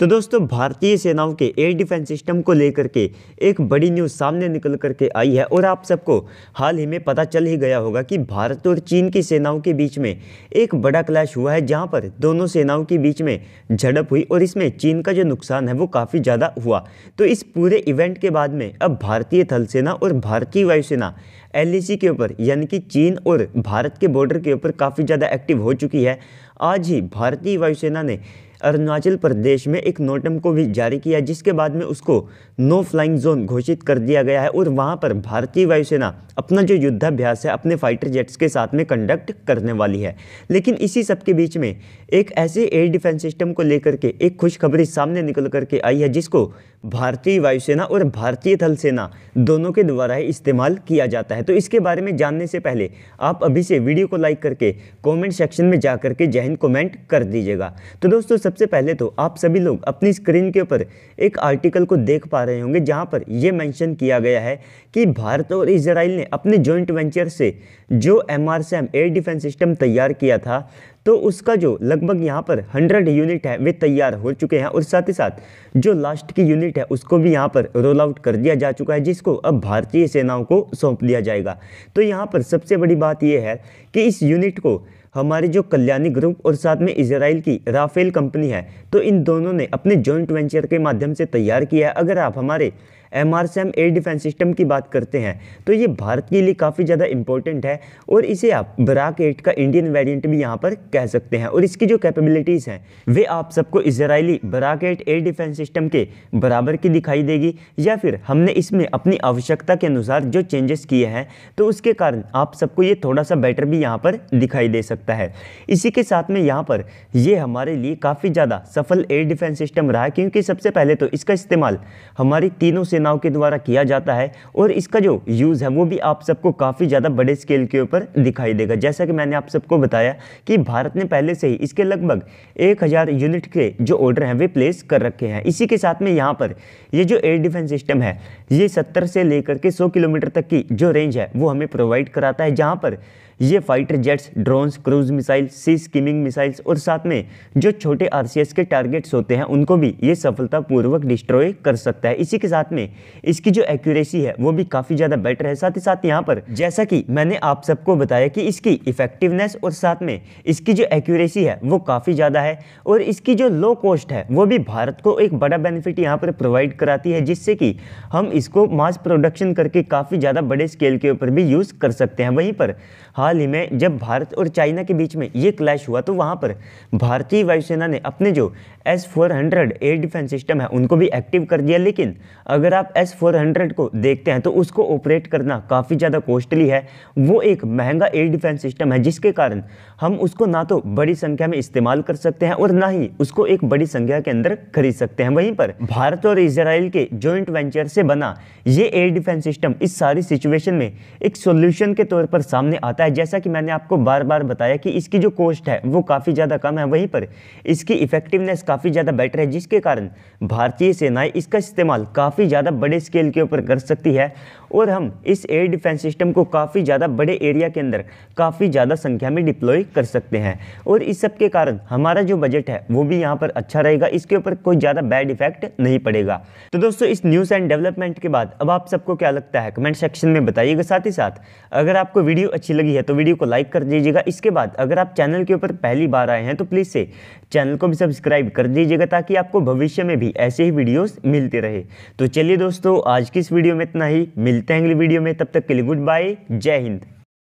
तो दोस्तों भारतीय सेनाओं के एयर डिफेंस सिस्टम को लेकर के एक बड़ी न्यूज़ सामने निकल करके आई है और आप सबको हाल ही में पता चल ही गया होगा कि भारत और चीन की सेनाओं के बीच में एक बड़ा क्लैश हुआ है जहाँ पर दोनों सेनाओं के बीच में झड़प हुई और इसमें चीन का जो नुकसान है वो काफ़ी ज़्यादा हुआ तो इस पूरे इवेंट के बाद में अब भारतीय थल सेना और भारतीय वायुसेना एल e के ऊपर यानी कि चीन और भारत के बॉर्डर के ऊपर काफ़ी ज़्यादा एक्टिव हो चुकी है आज ही भारतीय वायुसेना ने अरुणाचल प्रदेश में एक नोटम को भी जारी किया जिसके बाद में उसको नो फ्लाइंग जोन घोषित कर दिया गया है और वहाँ पर भारतीय वायुसेना अपना जो युद्धाभ्यास है अपने फाइटर जेट्स के साथ में कंडक्ट करने वाली है लेकिन इसी सब के बीच में एक ऐसे एयर डिफेंस सिस्टम को लेकर के एक खुशखबरी सामने निकल करके आई है जिसको भारतीय वायुसेना और भारतीय थल सेना दोनों के द्वारा ही इस्तेमाल किया जाता है तो इसके बारे में जानने से पहले आप अभी से वीडियो को लाइक करके कमेंट सेक्शन में जा करके जय हिंद कमेंट कर दीजिएगा तो दोस्तों सब सबसे पहले तो आप सभी लोग अपनी स्क्रीन के ऊपर एक आर्टिकल को देख पा रहे होंगे जहाँ पर यह मेंशन किया गया है कि भारत और इसराइल ने अपने जॉइंट वेंचर से जो M R SAM air defence system तैयार किया था तो उसका जो लगभग यहाँ पर हंड्रेड यूनिट है वे तैयार हो चुके हैं और साथ ही साथ जो लास्ट की यूनिट है उसको भी यहाँ पर रोल आउट कर दिया जा चुका है जिसको अब भारतीय सेनाओं को सौंप दिया जाएगा तो यहाँ पर सबसे बड़ी बात यह है कि इस यूनिट को हमारे जो कल्याणी ग्रुप और साथ में इसराइल की राफेल कंपनी है तो इन दोनों ने अपने जॉइंट वेंचर के माध्यम से तैयार किया है अगर आप हमारे M R SAM air defence system की बात करते हैं तो ये भारत के लिए काफ़ी ज़्यादा इंपॉर्टेंट है और इसे आप बराक एट का इंडियन वेरियंट भी यहाँ पर कह सकते हैं और इसकी जो कैपेबिलिटीज़ हैं वे आप सबको Israeli Barak eight air defence system के बराबर की दिखाई देगी या फिर हमने इसमें अपनी आवश्यकता के अनुसार जो चेंजेस किए हैं तो उसके कारण आप सबको ये थोड़ा सा बेटर भी यहाँ पर दिखाई दे सकता है इसी के साथ में यहाँ पर ये हमारे लिए काफ़ी ज़्यादा सफल एयर डिफेंस सिस्टम रहा क्योंकि सबसे पहले तो इसका इस्तेमाल हमारी तीनों सेना तनाव के द्वारा किया जाता है और इसका जो यूज़ है वो भी आप सबको काफ़ी ज़्यादा बड़े स्केल के ऊपर दिखाई देगा जैसा कि मैंने आप सबको बताया कि भारत ने पहले से ही इसके लगभग एक यूनिट के जो ऑर्डर हैं वे प्लेस कर रखे हैं इसी के साथ में यहाँ पर ये जो एयर डिफेंस सिस्टम है ये सत्तर से लेकर के सौ किलोमीटर तक की जो रेंज है वो हमें प्रोवाइड कराता है जहाँ पर ये fighter jets drones cruise missile sea skimming missiles और साथ में जो छोटे आर के टारगेट्स होते हैं उनको भी ये सफलतापूर्वक डिस्ट्रॉय कर सकता है इसी के साथ में इसकी जो एक्यूरेसी है वो भी काफ़ी ज़्यादा बेटर है साथ ही साथ यहाँ पर जैसा कि मैंने आप सबको बताया कि इसकी इफेक्टिवनेस और साथ में इसकी जो एक्यूरेसी है वो काफ़ी ज़्यादा है और इसकी जो लो कॉस्ट है वो भी भारत को एक बड़ा बेनिफिट यहाँ पर प्रोवाइड कराती है जिससे कि हम इसको मास प्रोडक्शन करके काफ़ी ज़्यादा बड़े स्केल के ऊपर भी यूज़ कर सकते हैं वहीं पर हाँ हाल ही में जब भारत और चाइना के बीच में ये क्लैश हुआ तो वहाँ पर भारतीय वायुसेना ने अपने जो S four hundred air defence system है उनको भी एक्टिव कर दिया लेकिन अगर आप एस फोर हंड्रेड को देखते हैं तो उसको ऑपरेट करना काफ़ी ज़्यादा कॉस्टली है वो एक महंगा एयर डिफेंस सिस्टम है जिसके कारण हम उसको ना तो बड़ी संख्या में इस्तेमाल कर सकते हैं और ना ही उसको एक बड़ी संख्या के अंदर खरीद सकते हैं वहीं पर भारत और इसराइल के जॉइंट वेंचर से बना ये एयर डिफेंस सिस्टम इस सारी सिचुएशन में एक सोल्यूशन के तौर पर सामने आता है जैसा कि मैंने आपको बार बार बताया कि इसकी जो कॉस्ट है वो काफ़ी ज़्यादा कम है वहीं पर इसकी इफेक्टिवनेस काफ़ी ज़्यादा बेटर है जिसके कारण भारतीय सेनाएं इसका इस्तेमाल काफ़ी ज़्यादा बड़े स्केल के ऊपर कर सकती है और हम इस एयर डिफेंस सिस्टम को काफ़ी ज़्यादा बड़े एरिया के अंदर काफ़ी ज़्यादा संख्या में डिप्लॉय कर सकते हैं और इस सब के कारण हमारा जो बजट है वो भी यहाँ पर अच्छा रहेगा इसके ऊपर कोई ज़्यादा बैड इफेक्ट नहीं पड़ेगा तो दोस्तों इस न्यूज़ एंड डेवलपमेंट के बाद अब आप सबको क्या लगता है कमेंट सेक्शन में बताइएगा साथ ही साथ अगर आपको वीडियो अच्छी लगी है तो वीडियो को लाइक कर दीजिएगा इसके बाद अगर आप चैनल के ऊपर पहली बार आए हैं तो प्लीज़ से चैनल को भी सब्सक्राइब कर दीजिएगा ताकि आपको भविष्य में भी ऐसे ही वीडियोस मिलते रहे तो चलिए दोस्तों आज की इस वीडियो में इतना ही मिलते हैं अगली वीडियो में तब तक के लिए गुड बाय जय हिंद